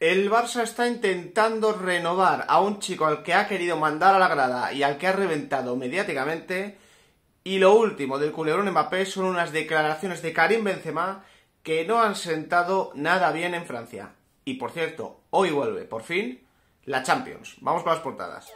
El Barça está intentando renovar a un chico al que ha querido mandar a la grada y al que ha reventado mediáticamente. Y lo último del culebrón Mbappé son unas declaraciones de Karim Benzema que no han sentado nada bien en Francia. Y por cierto, hoy vuelve, por fin, la Champions. Vamos con las portadas.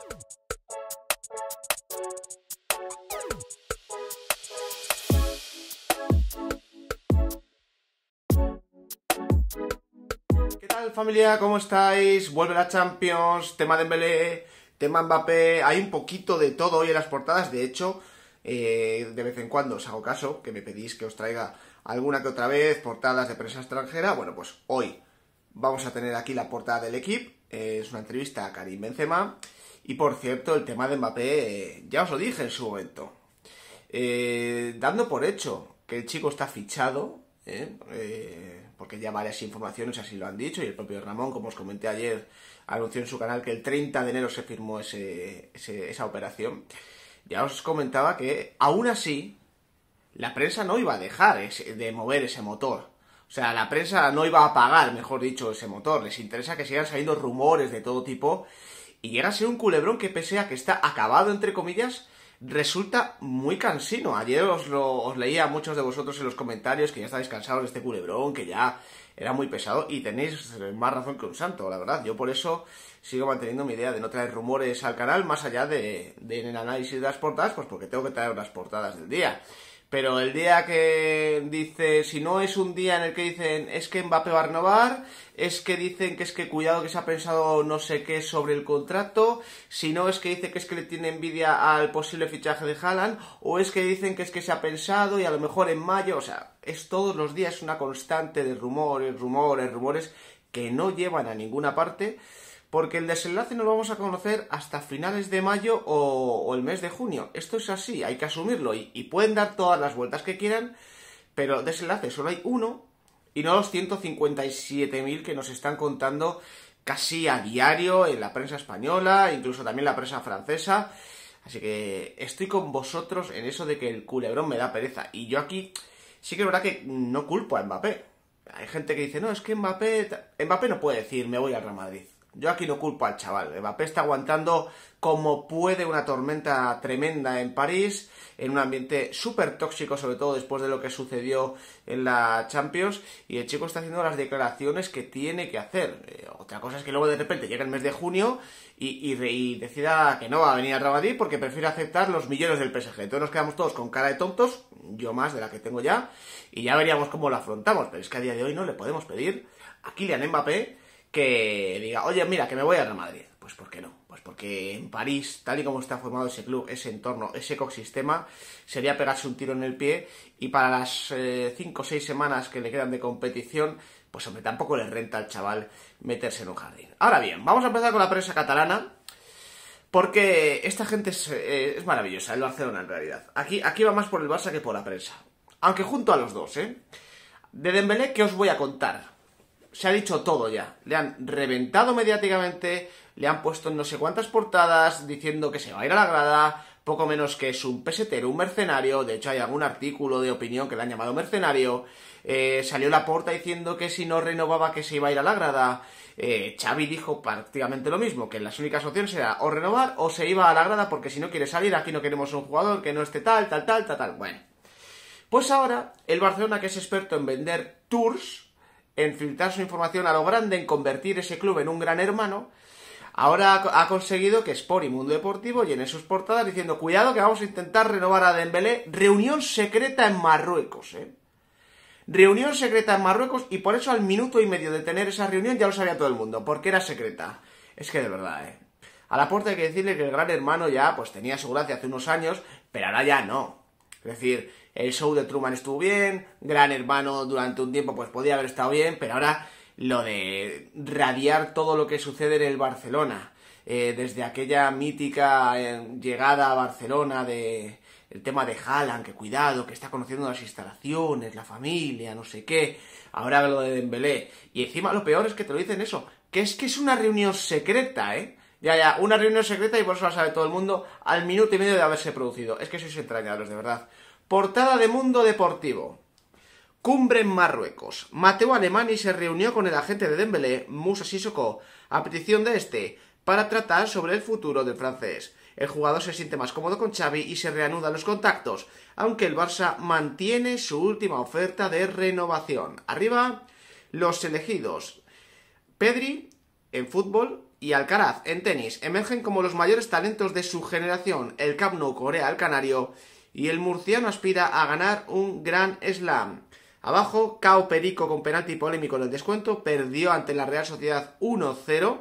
familia? ¿Cómo estáis? Vuelve la Champions, tema de Dembélé, tema Mbappé, hay un poquito de todo hoy en las portadas, de hecho, eh, de vez en cuando os hago caso, que me pedís que os traiga alguna que otra vez, portadas de prensa extranjera, bueno, pues hoy vamos a tener aquí la portada del equipo, es una entrevista a Karim Benzema, y por cierto, el tema de Mbappé, eh, ya os lo dije en su momento, eh, dando por hecho que el chico está fichado, ¿eh? Eh, porque ya varias informaciones así lo han dicho y el propio Ramón, como os comenté ayer, anunció en su canal que el 30 de enero se firmó ese, esa operación. Ya os comentaba que aún así la prensa no iba a dejar de mover ese motor. O sea, la prensa no iba a apagar, mejor dicho, ese motor. Les interesa que sigan saliendo rumores de todo tipo. Y llega a ser un culebrón que pese a que está acabado, entre comillas, resulta muy cansino. Ayer os, lo, os leía a muchos de vosotros en los comentarios que ya estáis cansados de este culebrón, que ya era muy pesado y tenéis más razón que un santo, la verdad. Yo por eso sigo manteniendo mi idea de no traer rumores al canal más allá de, de en el análisis de las portadas, pues porque tengo que traer las portadas del día. Pero el día que dice, si no es un día en el que dicen es que Mbappé va a renovar, es que dicen que es que cuidado que se ha pensado no sé qué sobre el contrato, si no es que dice que es que le tiene envidia al posible fichaje de Haaland, o es que dicen que es que se ha pensado y a lo mejor en mayo, o sea, es todos los días una constante de rumores, rumores, rumores que no llevan a ninguna parte porque el desenlace no lo vamos a conocer hasta finales de mayo o, el mes de junio. Esto es así, hay que asumirlo y, pueden dar todas las vueltas que quieran, pero desenlace solo hay uno y no los 157.000 que nos están contando casi a diario en la prensa española, incluso también la prensa francesa. Así que estoy con vosotros en eso de que el culebrón me da pereza. Y yo aquí sí que es verdad que no culpo a Mbappé. Hay gente que dice, no, es que Mbappé... Mbappé no puede decir, me voy al Real Madrid. Yo aquí no culpo al chaval. Mbappé está aguantando como puede una tormenta tremenda en París, en un ambiente súper tóxico, sobre todo después de lo que sucedió en la Champions, y el chico está haciendo las declaraciones que tiene que hacer. Eh, otra cosa es que luego de repente llega el mes de junio y, y decida que no va a venir a Rabadí porque prefiere aceptar los millones del PSG. Entonces nos quedamos todos con cara de tontos, yo más de la que tengo ya, y ya veríamos cómo lo afrontamos, pero es que a día de hoy no le podemos pedir a Kylian Mbappé que diga, oye, mira, que me voy a a Madrid. Pues ¿por qué no? Pues porque en París, tal y como está formado ese club, ese entorno, ese ecosistema, sería pegarse un tiro en el pie y para las 5 eh, o 6 semanas que le quedan de competición, pues hombre, tampoco le renta al chaval meterse en un jardín. Ahora bien, vamos a empezar con la prensa catalana. Porque esta gente es, eh, maravillosa, el Barcelona en realidad. Aquí, aquí va más por el Barça que por la prensa. Aunque junto a los dos, ¿eh? De Dembélé, ¿qué os voy a contar? se ha dicho todo ya. Le han reventado mediáticamente, le han puesto no sé cuántas portadas diciendo que se va a ir a la grada, poco menos que es un pesetero, un mercenario. De hecho, hay algún artículo de opinión que le han llamado mercenario. Eh, salió la porta diciendo que si no renovaba que se iba a ir a la grada. Eh, Xavi dijo prácticamente lo mismo, que las únicas opciones era o renovar o se iba a la grada porque si no quiere salir, aquí no queremos un jugador que no esté tal, tal, tal, tal, tal. Bueno. Pues ahora, el Barcelona, que es experto en vender tours, en filtrar su información a lo grande, en convertir ese club en un gran hermano, ahora ha, conseguido que Sport y Mundo Deportivo llenen sus portadas diciendo cuidado que vamos a intentar renovar a Dembélé, reunión secreta en Marruecos, ¿eh? Reunión secreta en Marruecos y por eso al minuto y medio de tener esa reunión ya lo sabía todo el mundo, porque era secreta. Es que de verdad, ¿eh? A la puerta hay que decirle que el gran hermano ya pues tenía seguridad hace unos años, pero ahora ya no. Es decir, el show de Truman estuvo bien, Gran Hermano durante un tiempo pues podía haber estado bien, pero ahora lo de radiar todo lo que sucede en el Barcelona, eh, desde aquella mítica eh, llegada a Barcelona de el tema de Haaland, que cuidado, que está conociendo las instalaciones, la familia, no sé qué, ahora lo de Dembélé, y encima lo peor es que te lo dicen eso, que es que es una reunión secreta, ¿eh? Ya, ya, una reunión secreta y por eso la sabe todo el mundo al minuto y medio de haberse producido. Es que sois entrañados de verdad. Portada de Mundo Deportivo. Cumbre en Marruecos. Mateo y se reunió con el agente de Dembélé, Musa Sissoko, a petición de este, para tratar sobre el futuro del francés. El jugador se siente más cómodo con Xavi y se reanudan los contactos, aunque el Barça mantiene su última oferta de renovación. Arriba, los elegidos. Pedri en fútbol y Alcaraz en tenis emergen como los mayores talentos de su generación. El Camp Nou Corea al Canario y el murciano aspira a ganar un gran slam. Abajo, Cao Perico con penalti polémico en el descuento, perdió ante la Real Sociedad 1-0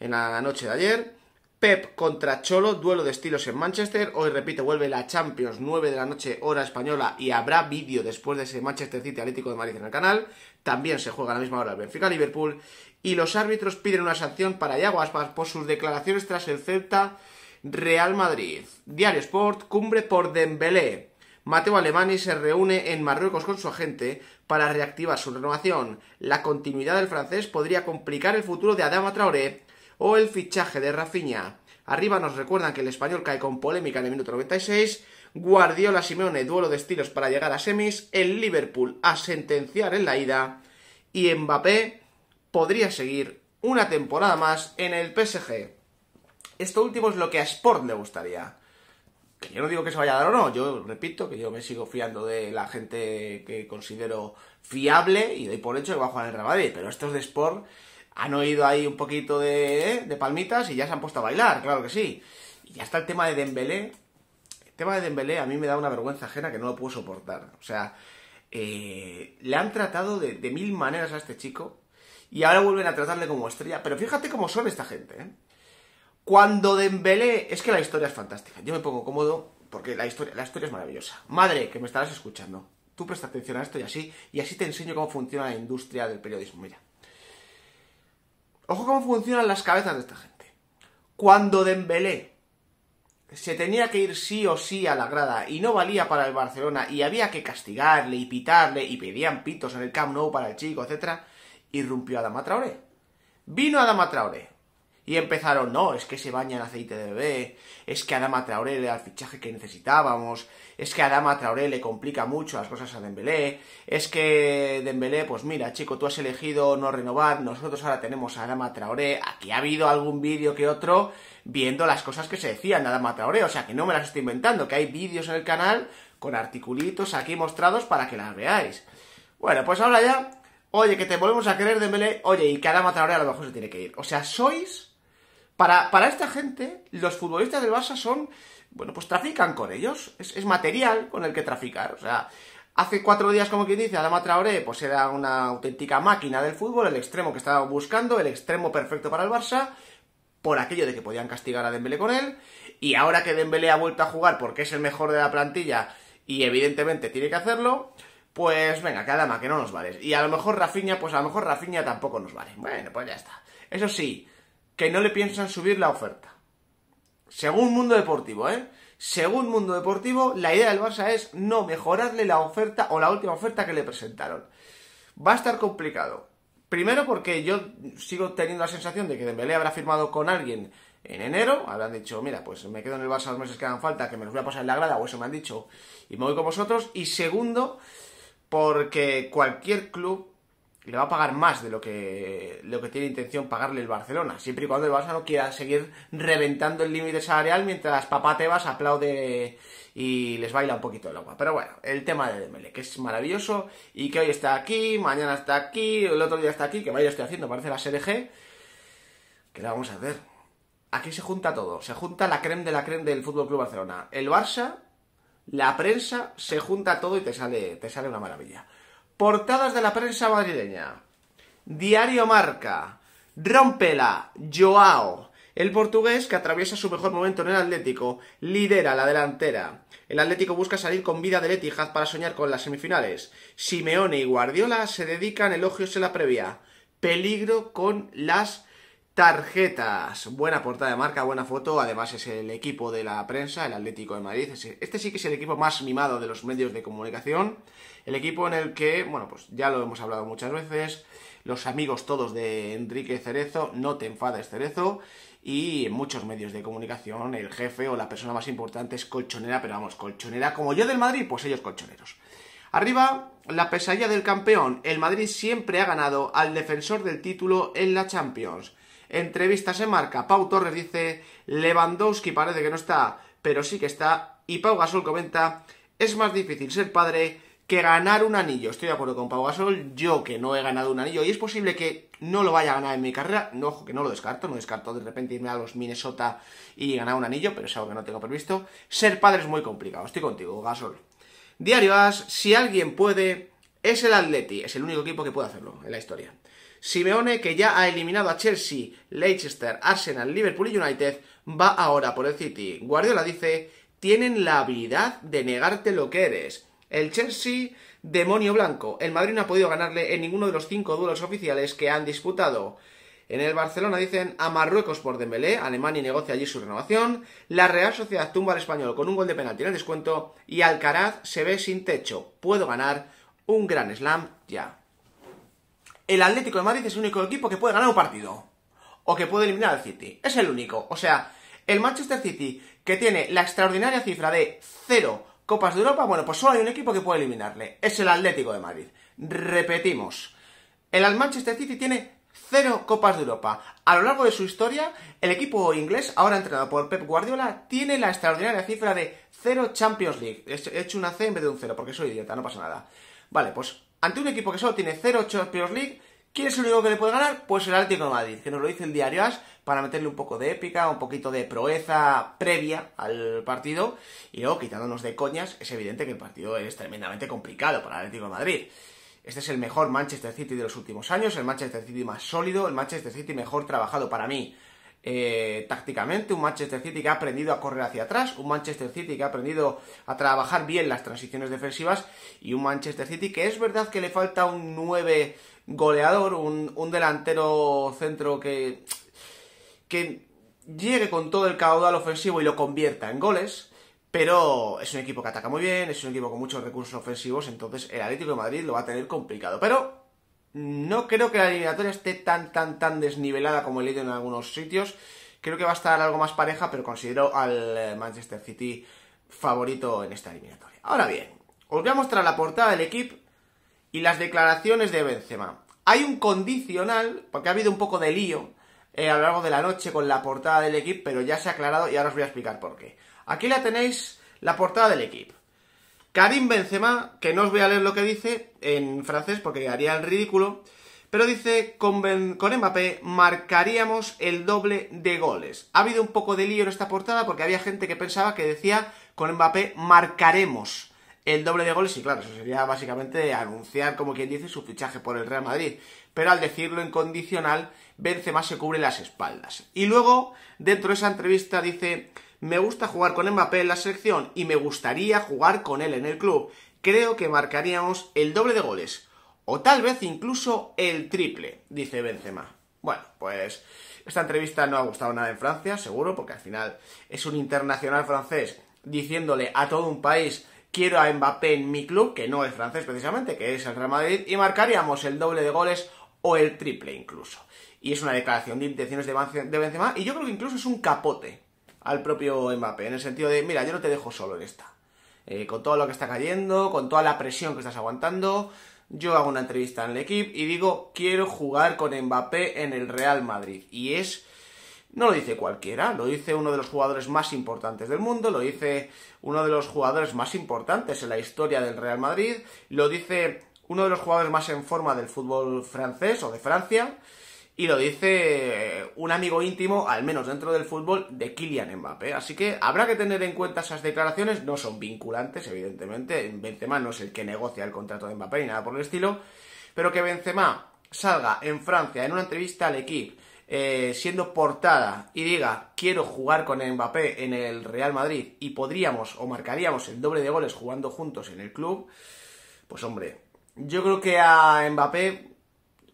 en la noche de ayer. Pep contra Cholo, duelo de estilos en Manchester. Hoy, repito, vuelve la Champions 9 de la noche, hora española, y habrá vídeo después de ese Manchester City Atlético de Madrid en el canal. También se juega a la misma hora el Benfica-Liverpool. Y los árbitros piden una sanción para Iago por sus declaraciones tras el Celta Real Madrid. Diario Sport, cumbre por Dembélé. Mateo Alemani se reúne en Marruecos con su agente para reactivar su renovación. La continuidad del francés podría complicar el futuro de Adama Traoré o el fichaje de Rafinha. Arriba nos recuerdan que el español cae con polémica en el minuto 96. Guardiola Simeone, duelo de estilos para llegar a semis. El Liverpool a sentenciar en la ida. Y Mbappé podría seguir una temporada más en el PSG. Esto último es lo que a Sport le gustaría. Que yo no digo que se vaya a dar o no, yo repito que yo me sigo fiando de la gente que considero fiable y doy por hecho que va a jugar en el Real pero estos de Sport han oído ahí un poquito ¿eh? de, palmitas y ya se han puesto a bailar, claro que sí. Y ya está el tema de Dembélé. El tema de Dembélé a mí me da una vergüenza ajena que no lo puedo soportar. O sea, eh, le han tratado de, mil maneras a este chico y ahora vuelven a tratarle como estrella. Pero fíjate cómo son esta gente, ¿eh? Cuando Dembélé... Es que la historia es fantástica. Yo me pongo cómodo porque la historia, la historia es maravillosa. Madre, que me estarás escuchando. Tú presta atención a esto y así, y así te enseño cómo funciona la industria del periodismo. Mira. Ojo cómo funcionan las cabezas de esta gente. Cuando Dembélé se tenía que ir sí o sí a la grada y no valía para el Barcelona y había que castigarle y pitarle y pedían pitos en el Camp Nou para el chico, etc., irrumpió Adama Traoré. Vino Adama Traoré, y empezaron, no, es que se baña en aceite de bebé, es que Adama Traoré le da el fichaje que necesitábamos, es que Adama Traoré le complica mucho las cosas a Dembélé, es que Dembélé, pues mira, chico, tú has elegido no renovar, nosotros ahora tenemos a Adama Traoré, aquí ha habido algún vídeo que otro viendo las cosas que se decían de Adama Traoré, o sea, que no me las estoy inventando, que hay vídeos en el canal con articulitos aquí mostrados para que las veáis. Bueno, pues ahora ya oye, que te volvemos a querer, Dembélé, oye, y que Adama Traoré a lo mejor se tiene que ir. O sea, sois para, esta gente, los futbolistas del Barça son, bueno, pues trafican con ellos, es, material con el que traficar, o sea, Hace cuatro días, como quien dice, Adama Traoré pues era una auténtica máquina del fútbol, el extremo que estaba buscando, el extremo perfecto para el Barça, por aquello de que podían castigar a Dembélé con él, y ahora que Dembélé ha vuelto a jugar porque es el mejor de la plantilla y evidentemente tiene que hacerlo, pues venga, que Adama, que no nos vale. Y a lo mejor Rafinha, pues a lo mejor Rafinha tampoco nos vale. Bueno, pues ya está. Eso sí, que no le piensan subir la oferta. Según Mundo Deportivo, ¿eh? Según Mundo Deportivo, la idea del Barça es no mejorarle la oferta o la última oferta que le presentaron. Va a estar complicado. Primero porque yo sigo teniendo la sensación de que Dembélé habrá firmado con alguien en enero, habrán dicho, mira, pues me quedo en el Barça los meses que hagan falta, que me los voy a pasar en la grada, o eso me han dicho, y me voy con vosotros. Y segundo, porque cualquier club le va a pagar más de lo que, lo que tiene intención pagarle el Barcelona, siempre y cuando el Barça no quiera seguir reventando el límite salarial mientras papá Tebas aplaude y les baila un poquito el agua. Pero bueno, el tema de Dembélé, que es maravilloso y que hoy está aquí, mañana está aquí, el otro día está aquí, que vaya estoy haciendo, parece la SRG. ¿Qué le vamos a hacer? Aquí se junta todo, se junta la creme de la creme del Fútbol Club Barcelona, el Barça, la prensa, se junta todo y te sale, te sale una maravilla. Portadas de la prensa madrileña. Diario Marca. Rompela, Joao. El portugués, que atraviesa su mejor momento en el Atlético, lidera la delantera. El Atlético busca salir con vida de Etihad para soñar con las semifinales. Simeone y Guardiola se dedican elogios en la previa. Peligro con las tarjetas. Buena portada de marca, buena foto. Además es el equipo de la prensa, el Atlético de Madrid. Este sí que es el equipo más mimado de los medios de comunicación. El equipo en el que, bueno, pues ya lo hemos hablado muchas veces, los amigos todos de Enrique Cerezo, no te enfades Cerezo, y en muchos medios de comunicación el jefe o la persona más importante es colchonera, pero vamos, colchonera como yo del Madrid, pues ellos colchoneros. Arriba, la pesadilla del campeón. El Madrid siempre ha ganado al defensor del título en la Champions. Entrevistas en marca. Pau Torres dice, Lewandowski parece que no está, pero sí que está. Y Pau Gasol comenta, es más difícil ser padre que ganar un anillo. Estoy de acuerdo con Pau Gasol, yo que no he ganado un anillo, y es posible que no lo vaya a ganar en mi carrera, no, que no lo descarto, no descarto de repente irme a los Minnesota y ganar un anillo, pero es algo que no tengo previsto. Ser padre es muy complicado, estoy contigo, Gasol. Diario As, si alguien puede, es el Atleti, es el único equipo que puede hacerlo en la historia. Simeone, que ya ha eliminado a Chelsea, Leicester, Arsenal, Liverpool y United, va ahora por el City. Guardiola dice, tienen la habilidad de negarte lo que eres. El Chelsea, demonio blanco. El Madrid no ha podido ganarle en ninguno de los cinco duelos oficiales que han disputado. En el Barcelona dicen a Marruecos por Dembélé, Alemania negocia allí su renovación, la Real Sociedad tumba al español con un gol de penalti en el descuento y Alcaraz se ve sin techo. Puedo ganar un gran slam ya. El Atlético de Madrid es el único equipo que puede ganar un partido o que puede eliminar al City. Es el único. O sea, el Manchester City que tiene la extraordinaria cifra de 0 Copas de Europa, bueno, pues solo hay un equipo que puede eliminarle. Es el Atlético de Madrid. Repetimos. El Manchester City tiene cero Copas de Europa. A lo largo de su historia, el equipo inglés, ahora entrenado por Pep Guardiola, tiene la extraordinaria cifra de cero Champions League. He hecho una C en vez de un cero, porque soy idiota, no pasa nada. Vale, pues ante un equipo que solo tiene cero Champions League, ¿Quién es el único que le puede ganar? Pues el Atlético de Madrid, que nos lo dicen el diario para meterle un poco de épica, un poquito de proeza previa al partido y luego quitándonos de coñas, es evidente que el partido es tremendamente complicado para el Atlético de Madrid. Este es el mejor Manchester City de los últimos años, el Manchester City más sólido, el Manchester City mejor trabajado para mí. Eh, tácticamente, un Manchester City que ha aprendido a correr hacia atrás, un Manchester City que ha aprendido a trabajar bien las transiciones defensivas y un Manchester City que es verdad que le falta un 9 goleador, un, un delantero centro que, que llegue con todo el caudal ofensivo y lo convierta en goles. Pero es un equipo que ataca muy bien, es un equipo con muchos recursos ofensivos, entonces el Atlético de Madrid lo va a tener complicado. Pero no creo que la eliminatoria esté tan, tan, tan desnivelada como he leído en algunos sitios. Creo que va a estar algo más pareja, pero considero al eh, Manchester City favorito en esta eliminatoria. Ahora bien, os voy a mostrar la portada del equipo y las declaraciones de Benzema. Hay un condicional, porque ha habido un poco de lío eh, a lo largo de la noche con la portada del equipo, pero ya se ha aclarado y ahora os voy a explicar por qué. Aquí la tenéis, la portada del equipo. Karim Benzema, que no os voy a leer lo que dice en francés porque haría el ridículo, pero dice, con, con Mbappé marcaríamos el doble de goles. Ha habido un poco de lío en esta portada porque había gente que pensaba que decía, con Mbappé marcaremos el doble de goles y claro, eso sería básicamente anunciar, como quien dice, su fichaje por el Real Madrid. Pero al decirlo en condicional, Benzema se cubre las espaldas. Y luego, dentro de esa entrevista, dice... Me gusta jugar con Mbappé en la selección y me gustaría jugar con él en el club. Creo que marcaríamos el doble de goles, o tal vez incluso el triple, dice Benzema. Bueno, pues esta entrevista no ha gustado nada en Francia, seguro, porque al final es un internacional francés diciéndole a todo un país quiero a Mbappé en mi club, que no es francés precisamente, que es el Real Madrid, y marcaríamos el doble de goles o el triple incluso. Y es una declaración de intenciones de Benzema, y yo creo que incluso es un capote al propio Mbappé, en el sentido de, mira, yo no te dejo solo en esta. Eh, con todo lo que está cayendo, con toda la presión que estás aguantando, yo hago una entrevista en el equipo y digo, quiero jugar con Mbappé en el Real Madrid. Y es... No lo dice cualquiera, lo dice uno de los jugadores más importantes del mundo, lo dice uno de los jugadores más importantes en la historia del Real Madrid, lo dice uno de los jugadores más en forma del fútbol francés o de Francia, y lo dice eh, un amigo íntimo, al menos dentro del fútbol, de Kylian Mbappé. Así que habrá que tener en cuenta esas declaraciones. No son vinculantes, evidentemente. Benzema no es el que negocia el contrato de Mbappé ni nada por el estilo. Pero que Benzema salga en Francia en una entrevista al equipo, eh, siendo portada, y diga quiero jugar con Mbappé en el Real Madrid y podríamos o marcaríamos el doble de goles jugando juntos en el club, pues hombre, yo creo que a Mbappé,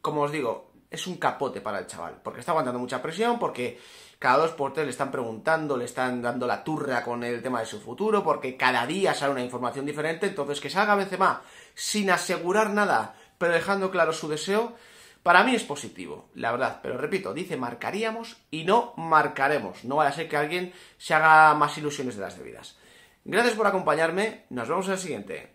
como os digo, es un capote para el chaval, porque está aguantando mucha presión, porque cada dos por le están preguntando, le están dando la turra con el tema de su futuro, porque cada día sale una información diferente, entonces que salga Benzema sin asegurar nada, pero dejando claro su deseo, para mí es positivo, la verdad, pero repito, dice marcaríamos y no marcaremos. No vaya a ser que alguien se haga más ilusiones de las debidas. Gracias por acompañarme, nos vemos en el siguiente.